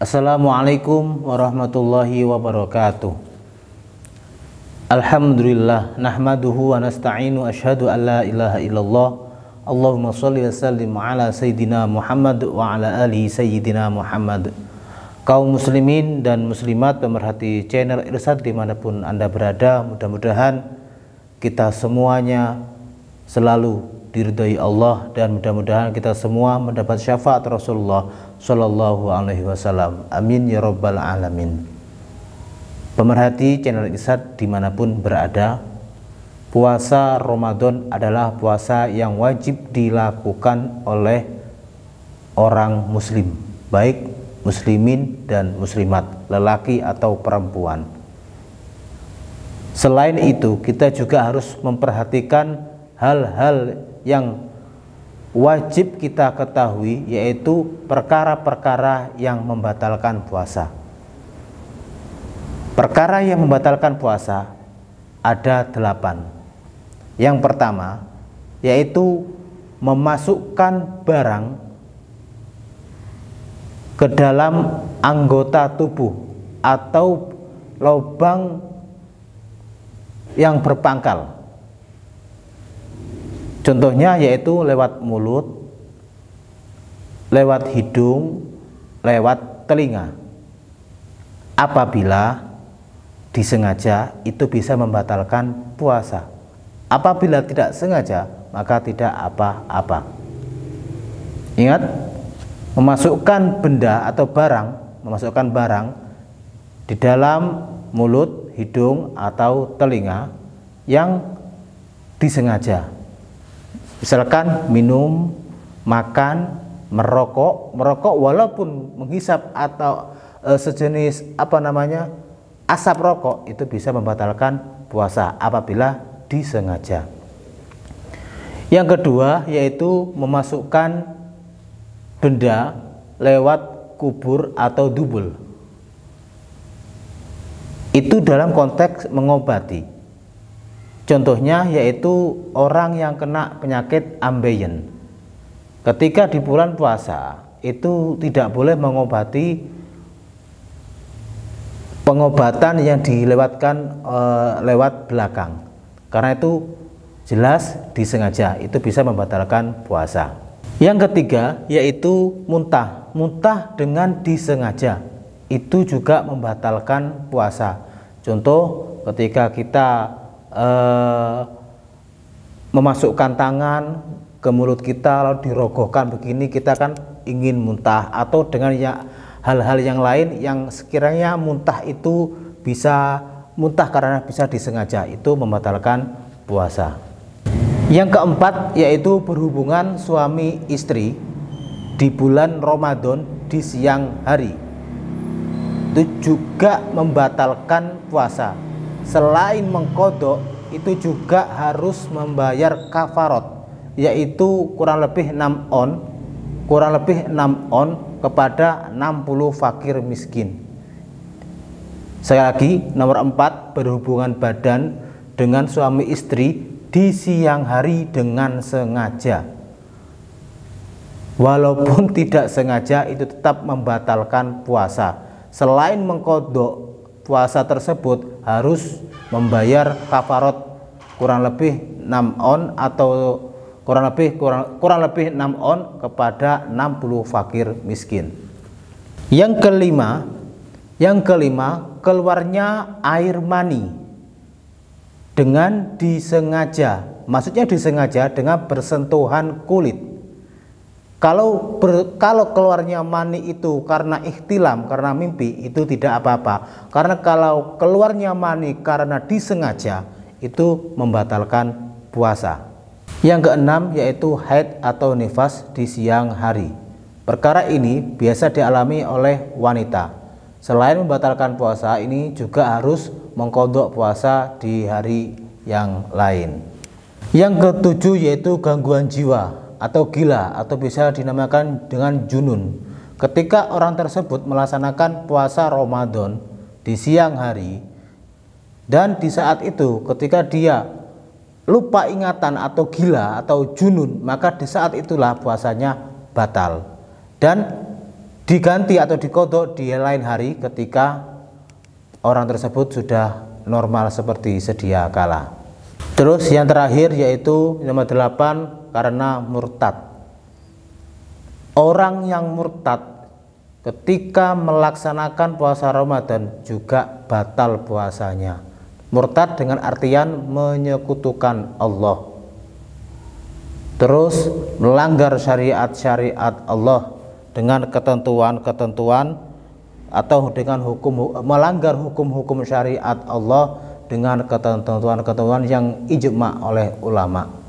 Assalamualaikum warahmatullahi wabarakatuh Alhamdulillah Nahmaduhu wa nasta'inu Ashadu an la ilaha illallah Allahumma salli wa sallim ala Sayyidina Muhammad Wa ala alihi Sayyidina Muhammad Kaum muslimin dan muslimat pemerhati channel Irsad dimanapun anda berada Mudah-mudahan kita semuanya selalu diridhai Allah dan mudah-mudahan kita semua mendapat syafaat Rasulullah Shallallahu Alaihi Wasallam. Amin ya robbal alamin. Pemerhati channel Isat dimanapun berada, puasa Ramadan adalah puasa yang wajib dilakukan oleh orang Muslim, baik Muslimin dan Muslimat, lelaki atau perempuan. Selain itu, kita juga harus memperhatikan hal-hal yang wajib kita ketahui yaitu perkara-perkara yang membatalkan puasa. Perkara yang membatalkan puasa ada delapan. Yang pertama yaitu memasukkan barang ke dalam anggota tubuh atau lubang yang berpangkal Contohnya yaitu lewat mulut, lewat hidung, lewat telinga. Apabila disengaja itu bisa membatalkan puasa. Apabila tidak sengaja maka tidak apa-apa. Ingat, memasukkan benda atau barang, memasukkan barang di dalam mulut, hidung atau telinga yang disengaja Misalkan minum, makan, merokok, merokok walaupun menghisap atau e, sejenis apa namanya asap rokok itu bisa membatalkan puasa apabila disengaja. Yang kedua yaitu memasukkan benda lewat kubur atau dubul. Itu dalam konteks mengobati Contohnya yaitu orang yang kena penyakit ambeien. Ketika di bulan puasa itu tidak boleh mengobati pengobatan yang dilewatkan e, lewat belakang. Karena itu jelas disengaja itu bisa membatalkan puasa. Yang ketiga yaitu muntah. Muntah dengan disengaja itu juga membatalkan puasa. Contoh ketika kita Eh, memasukkan tangan ke mulut kita lalu dirogohkan begini kita kan ingin muntah atau dengan ya hal-hal yang lain yang sekiranya muntah itu bisa muntah karena bisa disengaja itu membatalkan puasa yang keempat yaitu berhubungan suami istri di bulan Ramadan di siang hari itu juga membatalkan puasa selain mengkodok itu juga harus membayar kafarot yaitu kurang lebih 6 on kurang lebih 6 on kepada 60 fakir miskin Saya lagi nomor 4 berhubungan badan dengan suami istri di siang hari dengan sengaja walaupun tidak sengaja itu tetap membatalkan puasa selain mengkodok puasa tersebut harus membayar kafarot kurang lebih 6 on atau kurang lebih kurang, kurang lebih 6 on kepada 60 fakir miskin. Yang kelima, yang kelima keluarnya air mani dengan disengaja. Maksudnya disengaja dengan bersentuhan kulit. Kalau ber, kalau keluarnya mani itu karena ikhtilam, karena mimpi itu tidak apa-apa. Karena kalau keluarnya mani karena disengaja itu membatalkan puasa. Yang keenam yaitu haid atau nifas di siang hari. Perkara ini biasa dialami oleh wanita. Selain membatalkan puasa, ini juga harus mengkodok puasa di hari yang lain. Yang ketujuh yaitu gangguan jiwa atau gila atau bisa dinamakan dengan junun. Ketika orang tersebut melaksanakan puasa Ramadan di siang hari dan di saat itu ketika dia lupa ingatan atau gila atau junun, maka di saat itulah puasanya batal dan diganti atau dikodok di lain hari ketika orang tersebut sudah normal seperti sedia kala. Terus yang terakhir yaitu nomor 8 karena murtad. Orang yang murtad ketika melaksanakan puasa Ramadan juga batal puasanya. Murtad dengan artian menyekutukan Allah. Terus melanggar syariat-syariat Allah dengan ketentuan-ketentuan atau dengan hukum melanggar hukum-hukum syariat Allah dengan ketentuan-ketentuan yang ijma oleh ulama.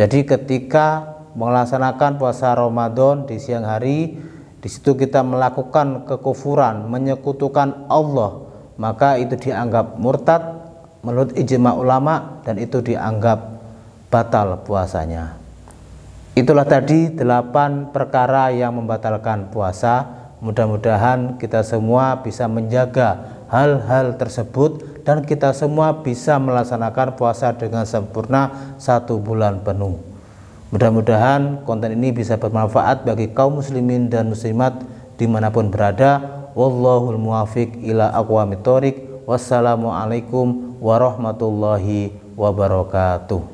Jadi ketika melaksanakan puasa Ramadan di siang hari, di situ kita melakukan kekufuran, menyekutukan Allah, maka itu dianggap murtad menurut ijma ulama dan itu dianggap batal puasanya. Itulah tadi delapan perkara yang membatalkan puasa. Mudah-mudahan kita semua bisa menjaga hal-hal tersebut dan kita semua bisa melaksanakan puasa dengan sempurna satu bulan penuh. Mudah-mudahan konten ini bisa bermanfaat bagi kaum muslimin dan muslimat dimanapun berada. Wallahul muwafiq ila aqwamit thoriq. Wassalamualaikum warahmatullahi wabarakatuh.